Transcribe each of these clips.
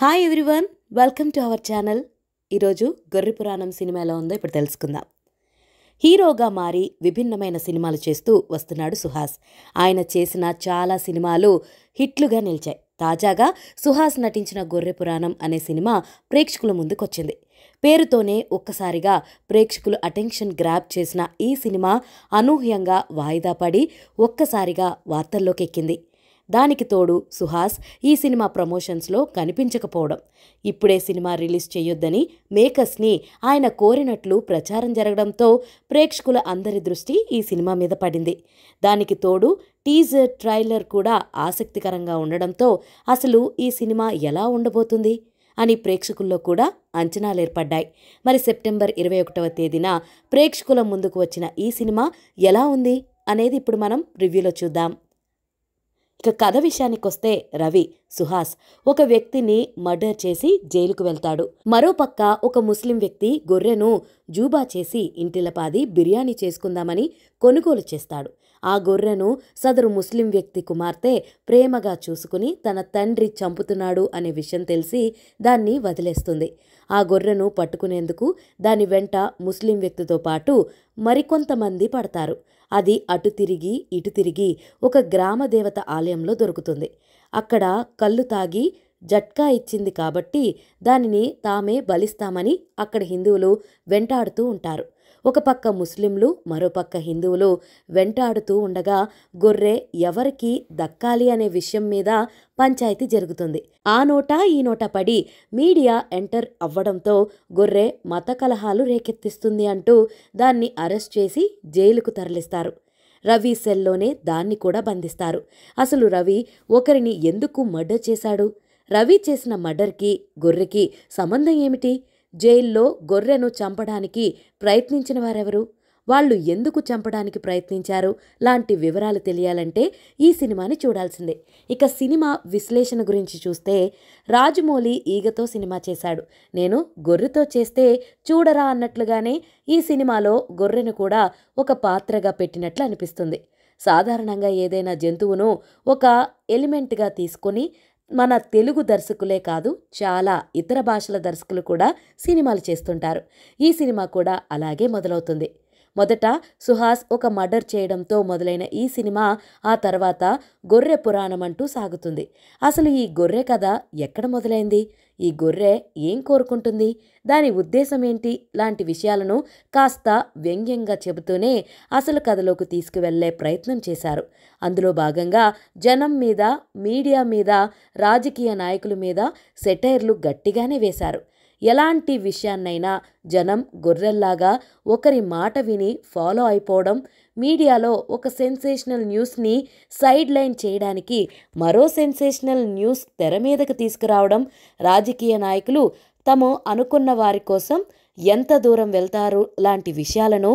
hi everyone welcome to our channel ఈరోజు గొర్రె పురాణం సినిమా ఎలా ఉందో ఇప్పుడు తెలుసుకుందాం హీరోగా మారి విభిన్నమైన సినిమాలు చేస్తూ వస్తున్నాడు సుహాస్ ఆయన చేసిన చాలా సినిమాలు హిట్లుగా నిలిచాయి తాజాగా సుహాస్ నటించిన గొర్రె పురాణం అనే సినిమా ప్రేక్షకుల ముందుకొచ్చింది పేరుతోనే ఒక్కసారిగా ప్రేక్షకులు అటెన్షన్ గ్రాప్ చేసిన ఈ సినిమా అనూహ్యంగా వాయిదా పడి ఒక్కసారిగా వార్తల్లోకెక్కింది దానికి తోడు సుహాస్ ఈ సినిమా ప్రమోషన్స్లో కనిపించకపోవడం ఇప్పుడే సినిమా రిలీజ్ చేయొద్దని మేకర్స్ని ఆయన కోరినట్లు ప్రచారం జరగడంతో ప్రేక్షకుల అందరి దృష్టి ఈ సినిమా మీద పడింది దానికి తోడు టీజర్ ట్రైలర్ కూడా ఆసక్తికరంగా ఉండడంతో అసలు ఈ సినిమా ఎలా ఉండబోతుంది అని ప్రేక్షకుల్లో కూడా అంచనాలు ఏర్పడ్డాయి మరి సెప్టెంబర్ ఇరవై ఒకటవ తేదీన ప్రేక్షకుల ముందుకు వచ్చిన ఈ సినిమా ఎలా ఉంది అనేది ఇప్పుడు మనం రివ్యూలో చూద్దాం ఇక కథ విషయానికి వస్తే రవి సుహాస్ ఒక వ్యక్తిని మర్డర్ చేసి జైలుకు వెళ్తాడు మరోపక్క ఒక ముస్లిం వ్యక్తి గొర్రెను జూబా చేసి ఇంటిలపాది బిర్యానీ చేసుకుందామని కొనుగోలు చేస్తాడు ఆ గొర్రెను సదరు ముస్లిం వ్యక్తి కుమార్తె ప్రేమగా చూసుకుని తన తండ్రి చంపుతున్నాడు అనే విషయం తెలిసి దాన్ని వదిలేస్తుంది ఆ గొర్రెను పట్టుకునేందుకు దాని వెంట ముస్లిం వ్యక్తితో పాటు మరికొంతమంది పడతారు అది అటు తిరిగి ఇటు తిరిగి ఒక గ్రామ దేవత ఆలయంలో దొరుకుతుంది అక్కడ కళ్ళు తాగి జట్కా ఇచ్చింది కాబట్టి దానిని తామే బలిస్తామని అక్కడ హిందువులు వెంటాడుతూ ఉంటారు ఒక పక్క ముస్లింలు మరోపక్క హిందువులు వెంటాడుతూ ఉండగా గొర్రె ఎవరికి దక్కాలి అనే విషయం మీద పంచాయతీ జరుగుతుంది ఆ నోటా ఈ నోటా పడి మీడియా ఎంటర్ అవ్వడంతో గొర్రె మత కలహాలు రేకెత్తిస్తుంది అంటూ దాన్ని అరెస్ట్ చేసి జైలుకు తరలిస్తారు రవి సెల్లోనే దాన్ని కూడా బంధిస్తారు అసలు రవి ఒకరిని ఎందుకు మర్డర్ చేశాడు రవి చేసిన మర్డర్కి గొర్రెకి సంబంధం ఏమిటి జైల్లో గొర్రెను చంపడానికి ప్రయత్నించిన వారెవరు వాళ్ళు ఎందుకు చంపడానికి ప్రయత్నించారు లాంటి వివరాలు తెలియాలంటే ఈ సినిమాని చూడాల్సిందే ఇక సినిమా విశ్లేషణ గురించి చూస్తే రాజమౌళి ఈగతో సినిమా చేశాడు నేను గొర్రెతో చేస్తే చూడరా అన్నట్లుగానే ఈ సినిమాలో గొర్రెను కూడా ఒక పాత్రగా పెట్టినట్లు అనిపిస్తుంది సాధారణంగా ఏదైనా జంతువును ఒక ఎలిమెంట్గా తీసుకొని మన తెలుగు దర్శకులే కాదు చాలా ఇతర భాషల దర్శకులు కూడా సినిమాలు చేస్తుంటారు ఈ సినిమా కూడా అలాగే మొదలవుతుంది మొదట సుహాస్ ఒక మర్డర్ చేయడంతో మొదలైన ఈ సినిమా ఆ తర్వాత గొర్రె పురాణం అంటూ సాగుతుంది అసలు ఈ గొర్రె కథ ఎక్కడ మొదలైంది ఈ గొర్రె ఏం కోరుకుంటుంది దాని ఉద్దేశం ఏంటి లాంటి విషయాలను కాస్త వ్యంగ్యంగా చెబుతూనే అసలు కథలోకి తీసుకువెళ్లే ప్రయత్నం చేశారు అందులో భాగంగా జనం మీద మీడియా మీద రాజకీయ నాయకుల మీద సెటైర్లు గట్టిగానే వేశారు ఎలాంటి విషయాన్నైనా జనం గొర్రెల్లాగా ఒకరి మాట విని ఫాలో అయిపోవడం మీడియాలో ఒక సెన్సేషనల్ న్యూస్ని సైడ్ లైన్ చేయడానికి మరో సెన్సేషనల్ న్యూస్ తెర మీదకు తీసుకురావడం రాజకీయ నాయకులు తము అనుకున్న వారి కోసం ఎంత దూరం వెళ్తారు లాంటి విషయాలను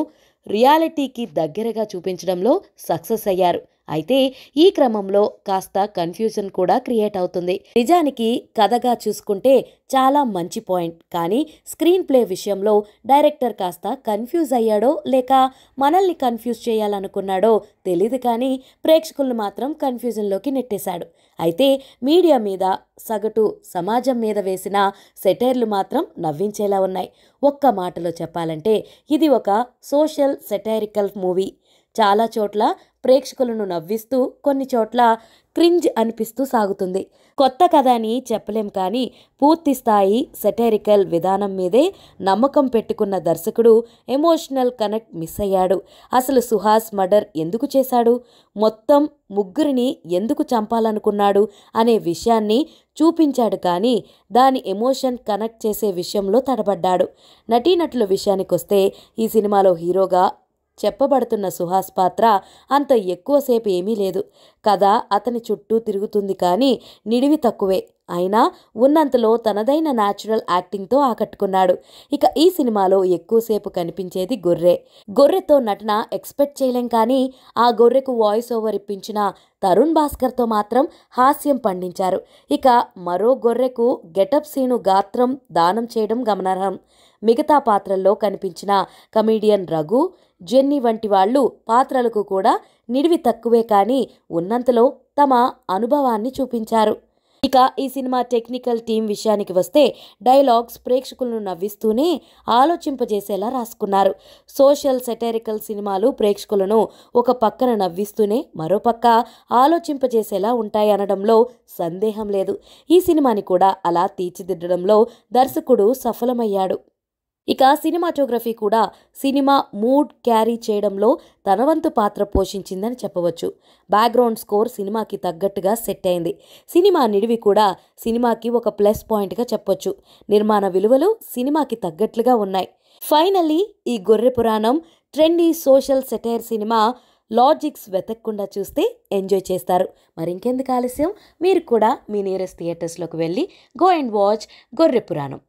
రియాలిటీకి దగ్గరగా చూపించడంలో సక్సెస్ అయ్యారు అయితే ఈ క్రమంలో కాస్త కన్ఫ్యూజన్ కూడా క్రియేట్ అవుతుంది నిజానికి కథగా చూసుకుంటే చాలా మంచి పాయింట్ కానీ స్క్రీన్ ప్లే విషయంలో డైరెక్టర్ కాస్త కన్ఫ్యూజ్ అయ్యాడో లేక మనల్ని కన్ఫ్యూజ్ చేయాలనుకున్నాడో తెలియదు కానీ ప్రేక్షకులను మాత్రం కన్ఫ్యూజన్లోకి నెట్టేశాడు అయితే మీడియా మీద సగటు సమాజం మీద వేసిన సెటైర్లు మాత్రం నవ్వించేలా ఉన్నాయి ఒక్క మాటలో చెప్పాలంటే ఇది ఒక సోషల్ సెటైరికల్ మూవీ చాలా చోట్ల ప్రేక్షకులను నవ్విస్తూ కొన్ని చోట్ల క్రింజ్ అనిపిస్తూ సాగుతుంది కొత్త కథ అని చెప్పలేం కానీ పూర్తి స్థాయి సెటరికల్ విధానం మీదే నమ్మకం పెట్టుకున్న దర్శకుడు ఎమోషనల్ కనెక్ట్ మిస్ అయ్యాడు అసలు సుహాస్ మర్డర్ ఎందుకు చేశాడు మొత్తం ముగ్గురిని ఎందుకు చంపాలనుకున్నాడు అనే విషయాన్ని చూపించాడు కానీ దాని ఎమోషన్ కనెక్ట్ చేసే విషయంలో తడబడ్డాడు నటీనటుల విషయానికొస్తే ఈ సినిమాలో హీరోగా చెప్పబడుతున్న సుహాస్ పాత్ర అంత ఎక్కువసేపు ఏమీ లేదు కథ అతని చుట్టూ తిరుగుతుంది కానీ నిడివి తక్కువే అయినా ఉన్నంతలో తనదైన న్యాచురల్ యాక్టింగ్తో ఆకట్టుకున్నాడు ఇక ఈ సినిమాలో ఎక్కువసేపు కనిపించేది గొర్రె గొర్రెతో నటన ఎక్స్పెక్ట్ చేయలేం కానీ ఆ గొర్రెకు వాయిస్ ఓవర్ ఇప్పించిన తరుణ్ భాస్కర్తో మాత్రం హాస్యం పండించారు ఇక మరో గొర్రెకు గెటప్ సీను గాత్రం దానం చేయడం గమనార్హం మిగతా పాత్రల్లో కనిపించిన కమీడియన్ రఘు జెన్నీ వంటి వాళ్ళు పాత్రలకు కూడా నిడివి తక్కువే కానీ ఉన్నంతలో తమ అనుభవాన్ని చూపించారు ఇక ఈ సినిమా టెక్నికల్ టీం విషయానికి వస్తే డైలాగ్స్ ప్రేక్షకులను నవ్విస్తూనే ఆలోచింపజేసేలా రాసుకున్నారు సోషల్ సెటరికల్ సినిమాలు ప్రేక్షకులను ఒక పక్కన నవ్విస్తూనే మరో పక్క ఆలోచింపజేసేలా ఉంటాయి అనడంలో సందేహం లేదు ఈ సినిమాని కూడా అలా తీర్చిదిద్దడంలో దర్శకుడు సఫలమయ్యాడు ఇక సినిమాటోగ్రఫీ కూడా సినిమా మూడ్ క్యారీ చేయడంలో తనవంతు పాత్ర పోషించిందని చెప్పవచ్చు బ్యాక్గ్రౌండ్ స్కోర్ సినిమాకి తగ్గట్టుగా సెట్ అయింది సినిమా నిడివి కూడా సినిమాకి ఒక ప్లస్ పాయింట్గా చెప్పొచ్చు నిర్మాణ విలువలు సినిమాకి తగ్గట్లుగా ఉన్నాయి ఫైనల్లీ ఈ గొర్రె పురాణం trendy social satire cinema logics వెతకకుండా చూస్తే ఎంజాయ్ చేస్తారు మరింకెందుకు ఆలస్యం మీరు కూడా మీ నియరెస్ట్ థియేటర్స్లోకి వెళ్ళి గో అండ్ వాచ్ గొర్రె పురాణం